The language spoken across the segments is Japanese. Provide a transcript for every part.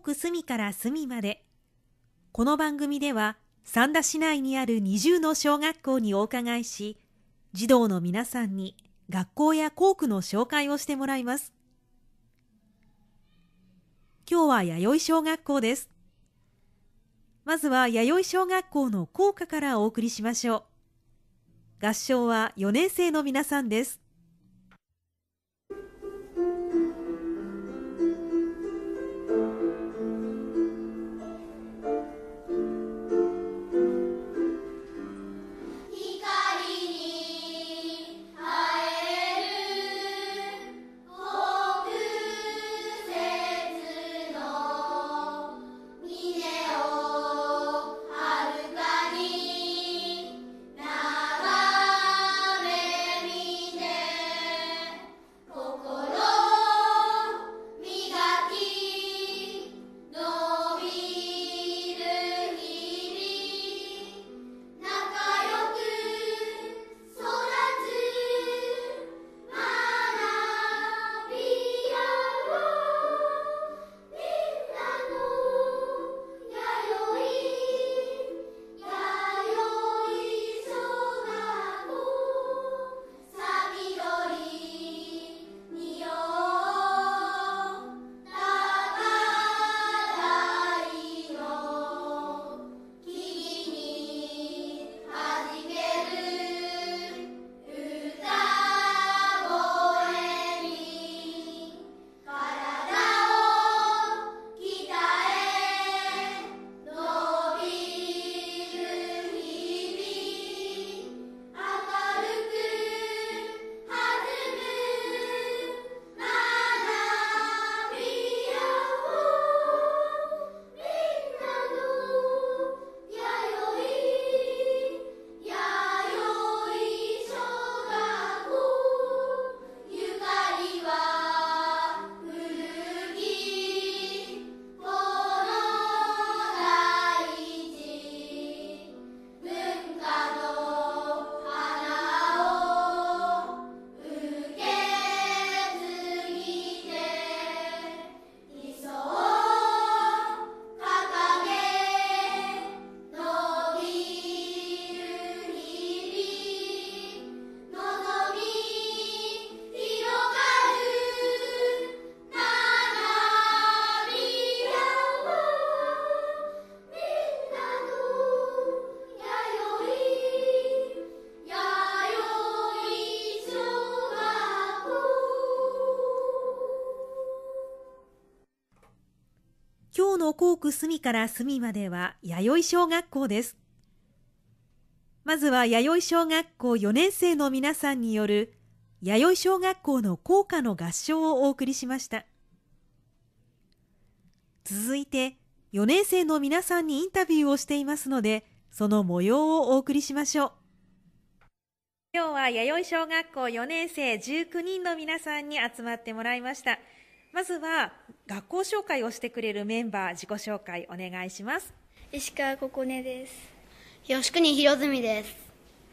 く隅から隅まで。この番組では、三田市内にある20の小学校にお伺いし、児童の皆さんに学校や校区の紹介をしてもらいます。今日は弥生小学校です。まずは弥生小学校の校歌からお送りしましょう。合唱は4年生の皆さんです。校区隅から隅までは弥生小学校です。まずは弥生小学校4年生の皆さんによる弥生小学校の校歌の合唱をお送りしました。続いて4年生の皆さんにインタビューをしていますので、その模様をお送りしましょう。今日は弥生小学校4年生19人の皆さんに集まってもらいました。まずは学校紹介をしてくれるメンバー自己紹介お願いします石川心音です吉国博文です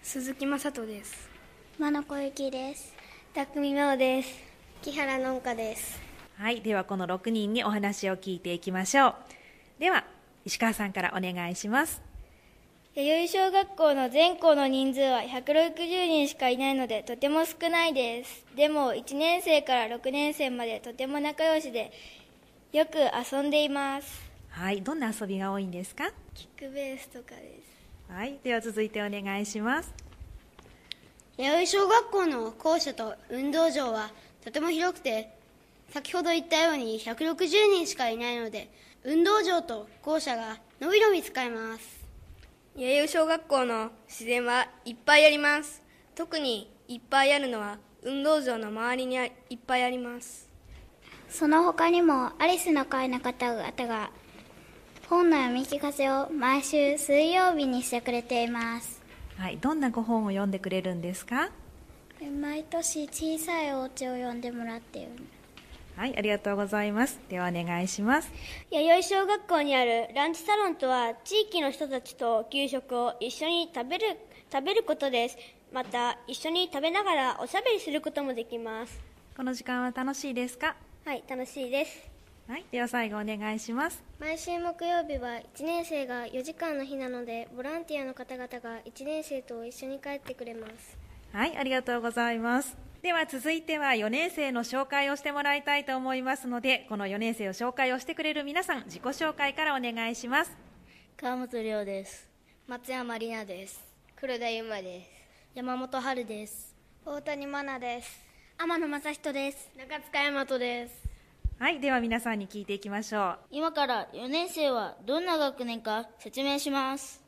鈴木雅人です真野小雪です匠真央です木原のんかですはいではこの6人にお話を聞いていきましょうでは石川さんからお願いします弥生小学校の全校の人数は160人しかいないのでとても少ないですでも1年生から6年生までとても仲良しでよく遊んでいますはいどんな遊びが多いんですかキックベースとかですはいでは続いてお願いします弥生小学校の校舎と運動場はとても広くて先ほど言ったように160人しかいないので運動場と校舎がのびのび使えます弥生小学校の自然はいっぱいあります特にいっぱいあるのは運動場の周りにいっぱいありますその他にもアリスの会の方々が本の読み聞かせを毎週水曜日にしてくれていますはいどんなご本を読んでくれるんですか毎年小さいお家を読んでもらっているはい、ありがとうございます。ではお願いします。弥生小学校にあるランチサロンとは、地域の人たちと給食を一緒に食べる、食べることです。また、一緒に食べながらおしゃべりすることもできます。この時間は楽しいですかはい、楽しいです。はい、では最後お願いします。毎週木曜日は1年生が4時間の日なので、ボランティアの方々が1年生と一緒に帰ってくれます。はい、ありがとうございます。では続いては4年生の紹介をしてもらいたいと思いますのでこの4年生を紹介をしてくれる皆さん自己紹介からお願いします川本亮です松山里奈です黒田優馬です山本春です大谷真奈です天野正人です中塚大和ですはいでは皆さんに聞いていきましょう今から4年生はどんな学年か説明します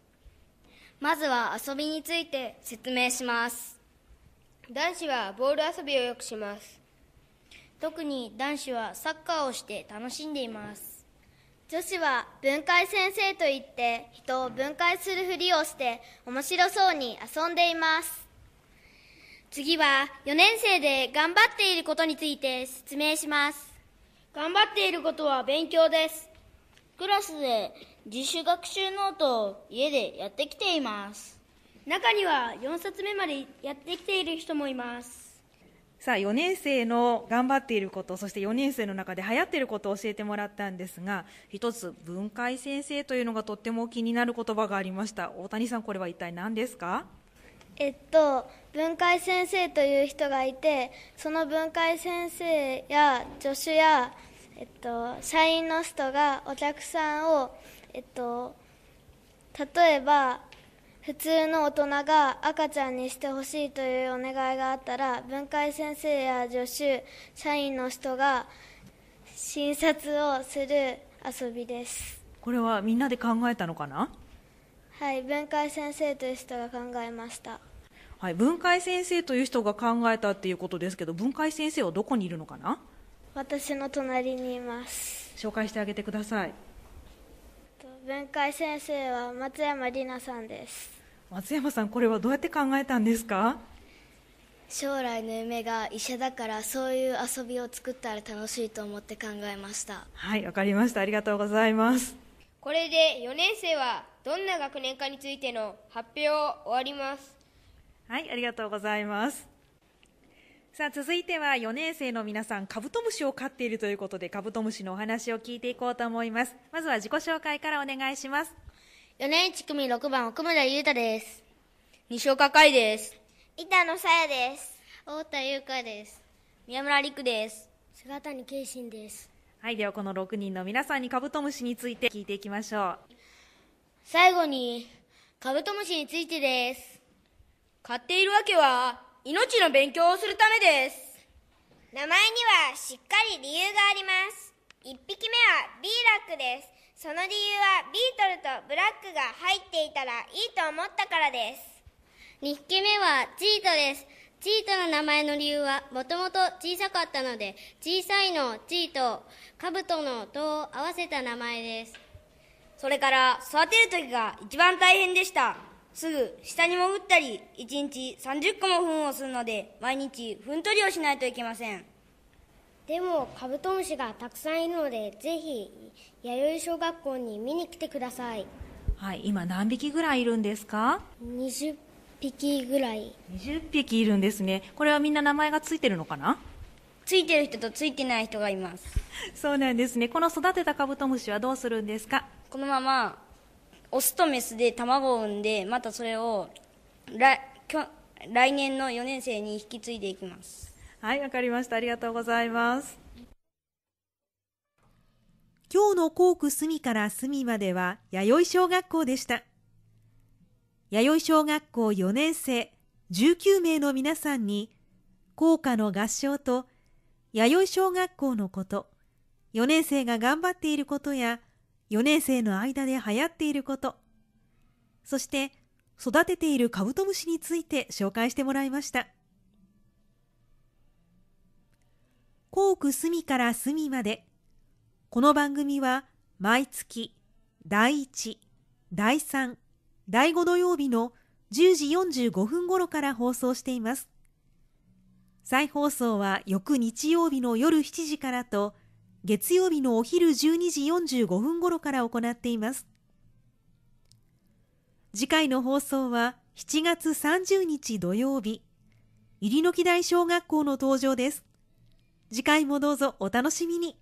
まずは遊びについて説明します男子はボール遊びをよくします特に男子はサッカーをして楽しんでいます女子は分解先生といって人を分解するふりをして面白そうに遊んでいます次は4年生で頑張っていることについて説明します頑張っていることは勉強ですクラスで自主学習ノートを家でやってきています中には4冊目までやってきている人もいますさあ4年生の頑張っていることそして4年生の中で流行っていることを教えてもらったんですが一つ分解先生というのがとっても気になる言葉がありました大谷さんこれは一体何ですかえっと分解先生という人がいてその分解先生や助手や、えっと、社員の人がお客さんを、えっと、例えば普通の大人が赤ちゃんにしてほしいというお願いがあったら分解先生や助手社員の人が診察をする遊びですこれはみんなで考えたのかなはい分解先生という人が考えましたはい分解先生という人が考えたっていうことですけど分解先生はどこにいるのかな私の隣にいます紹介してあげてください分解先生は松山里奈さんです松山さんこれはどうやって考えたんですか将来の夢が医者だからそういう遊びを作ったら楽しいと思って考えましたはいわかりましたありがとうございますこれで4年生はどんな学年かについての発表を終わりますはいありがとうございますさあ続いては4年生の皆さんカブトムシを飼っているということでカブトムシのお話を聞いていこうと思いますまずは自己紹介からお願いします4年1組6番奥村優太です西岡海です板野さやです太田優香です宮村陸です菅谷圭心ですはいではこの6人の皆さんにカブトムシについて聞いていきましょう最後にカブトムシについてです飼っているわけは命の勉強をするためです名前にはしっかり理由があります1匹目はビーラックですその理由はビートルとブラックが入っていたらいいと思ったからです2匹目はチートですチートの名前の理由はもともと小さかったので小さいのチートカブトのとを合わせた名前ですそれから育てる時が一番大変でしたすぐ下に潜ったり、1日30個も糞をするので、毎日糞取りをしないといけません。でもカブトムシがたくさんいるのでぜひ弥生小学校に見に来てくださいはい今何匹ぐらいいるんですか20匹ぐらい20匹いるんですねこれはみんな名前がついてるのかなついてる人とついてない人がいます そうなんですねこの育てたカブトムシはどうするんですかこのままオスとメスで卵を産んでまたそれを来来年の4年生に引き継いでいきますはいわかりましたありがとうございます今日の校区隅から隅までは弥生小学校でした弥生小学校4年生19名の皆さんに校歌の合唱と弥生小学校のこと4年生が頑張っていることや4年生の間で流行っていること、そして育てているカブトムシについて紹介してもらいました。校区隅から隅まで、この番組は毎月第1、第3、第5土曜日の10時45分頃から放送しています。再放送は翌日曜日の夜7時からと、月曜日のお昼12時45分頃から行っています。次回の放送は7月30日土曜日、入野木台小学校の登場です。次回もどうぞお楽しみに。